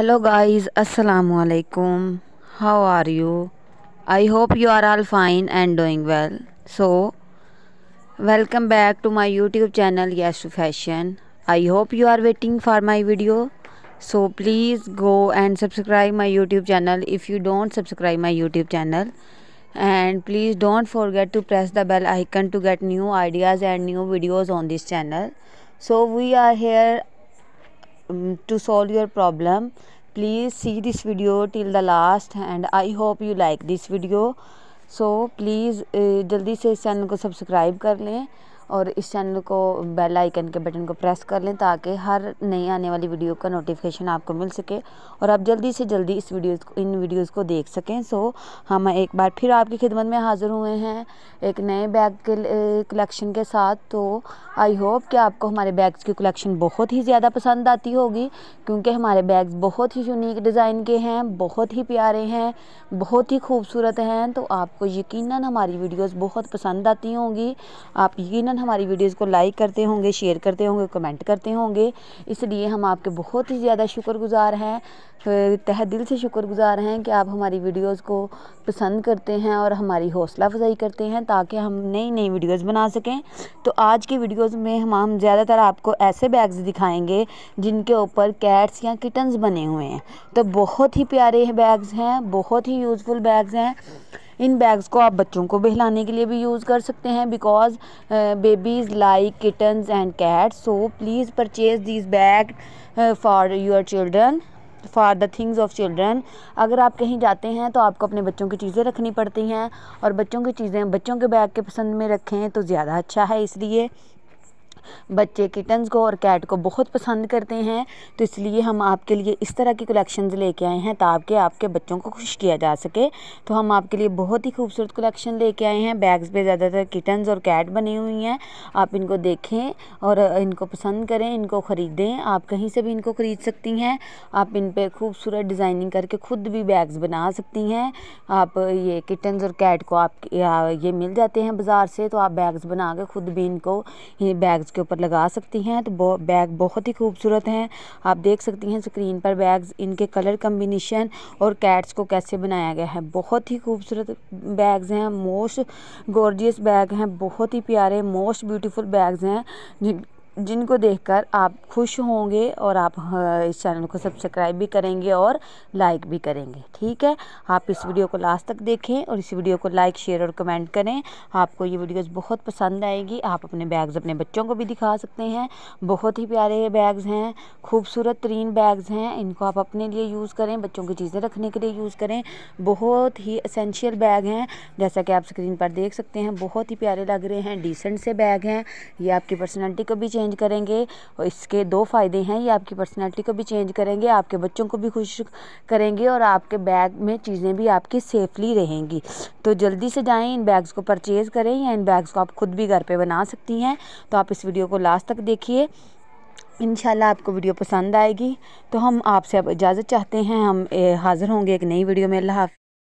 hello guys assalamu alaikum how are you i hope you are all fine and doing well so welcome back to my youtube channel yes to fashion i hope you are waiting for my video so please go and subscribe my youtube channel if you don't subscribe my youtube channel and please don't forget to press the bell icon to get new ideas and new videos on this channel so we are here to solve your problem please see this video till the last and i hope you like this video so please जल्दी से इस channel को subscribe कर लें और इस channel को bell icon के बटन को प्रेस कर लें ताकि हर नई आने वाली वीडियो का नोटिफिकेशन आपको मिल सके और आप जल्दी से जल्दी इस वीडियोस को इन वीडियोस को देख सकें सो हम एक बार फिर आपकी खिदमत में हाज़िर हुए हैं एक नए बैग के कलेक्शन के साथ तो आई होप कि आपको हमारे बैग्स की कलेक्शन बहुत ही ज़्यादा पसंद आती होगी क्योंकि हमारे बैग्स बहुत ही यूनिक डिज़ाइन के हैं बहुत ही प्यारे हैं बहुत ही खूबसूरत हैं तो आपको यकीनन हमारी वीडियोस बहुत पसंद आती होंगी आप यकीनन हमारी वीडियोज़ को लाइक करते होंगे शेयर करते होंगे कमेंट करते होंगे इसलिए हम आपके बहुत ही ज़्यादा शुक्रगुजार हैं तह दिल से शुक्रगुजार हैं कि आप हमारी वीडियोज़ को पसंद करते हैं और हमारी हौसला अफजाई करते हैं ताकि हम नई नई वीडियोज़ बना सकें तो आज की वीडियोज़ में हम हम ज़्यादातर आपको ऐसे बैग्स दिखाएंगे जिनके ऊपर कैट्स या किटन्स बने हुए हैं तो बहुत ही प्यारे बैग्स हैं बहुत ही यूज़फुल बैग्स हैं इन बैग्स को आप बच्चों को बहलाने के लिए भी यूज़ कर सकते हैं because babies like kittens and cats so please purchase this bag for your children for the things of children अगर आप कहीं जाते हैं तो आपको अपने बच्चों की चीज़ें रखनी पड़ती हैं और बच्चों की चीज़ें बच्चों के बैग के पसंद में रखें तो ज़्यादा अच्छा है इसलिए बच्चे किटन्स को और कैट को बहुत पसंद करते हैं तो इसलिए हम आपके लिए इस तरह की कलेक्शंस लेके आए हैं ताकि आपके बच्चों को खुश किया जा सके तो हम आपके लिए बहुत ही खूबसूरत कलेक्शन लेके आए हैं बैग्स पे ज़्यादातर किटन्स और कैट बनी हुई हैं आप इनको देखें और इनको पसंद करें इनको ख़रीदें आप कहीं से भी इनको ख़रीद सकती हैं आप इन पर खूबसूरत डिज़ाइनिंग करके ख़ुद भी बैग्स बना सकती हैं आप ये किटन्स और कैट को आप ये मिल जाते हैं बाज़ार से तो आप बैग्स बना के ख़ुद भी इनको ये बैग्स उसके ऊपर लगा सकती हैं तो बैग बहुत ही खूबसूरत हैं आप देख सकती हैं स्क्रीन पर बैग्स इनके कलर कम्बिनेशन और कैट्स को कैसे बनाया गया है बहुत ही खूबसूरत बैग्स हैं मोस्ट गॉर्जियस बैग हैं बहुत ही प्यारे मोस्ट ब्यूटीफुल बैग्स हैं जिन जिनको देखकर आप खुश होंगे और आप इस चैनल को सब्सक्राइब भी करेंगे और लाइक भी करेंगे ठीक है आप इस वीडियो को लास्ट तक देखें और इस वीडियो को लाइक शेयर और कमेंट करें आपको ये वीडियोस बहुत पसंद आएगी आप अपने बैग्स अपने बच्चों को भी दिखा सकते हैं बहुत ही प्यारे बैग्स हैं खूबसूरत तरीन बैग्स हैं इनको आप अपने लिए यूज़ करें बच्चों की चीज़ें रखने के लिए यूज़ करें बहुत ही असेंशियल बैग हैं जैसा कि आप स्क्रीन पर देख सकते हैं बहुत ही प्यारे लग रहे हैं डिसेंट से बैग हैं ये आपकी पर्सनैलिटी को भी चेंज करेंगे और इसके दो फ़ायदे हैं ये आपकी पर्सनैलिटी को भी चेंज करेंगे आपके बच्चों को भी खुश करेंगे और आपके बैग में चीज़ें भी आपकी सेफली रहेंगी तो जल्दी से जाएँ इन बैग्स को परचेज़ करें या इन बैग्स को आप खुद भी घर पर बना सकती हैं तो आप इस वीडियो को लास्ट तक देखिए इन आपको वीडियो पसंद आएगी तो हम आपसे अब इजाज़त चाहते हैं हम हाज़िर होंगे एक नई वीडियो में अल्लाह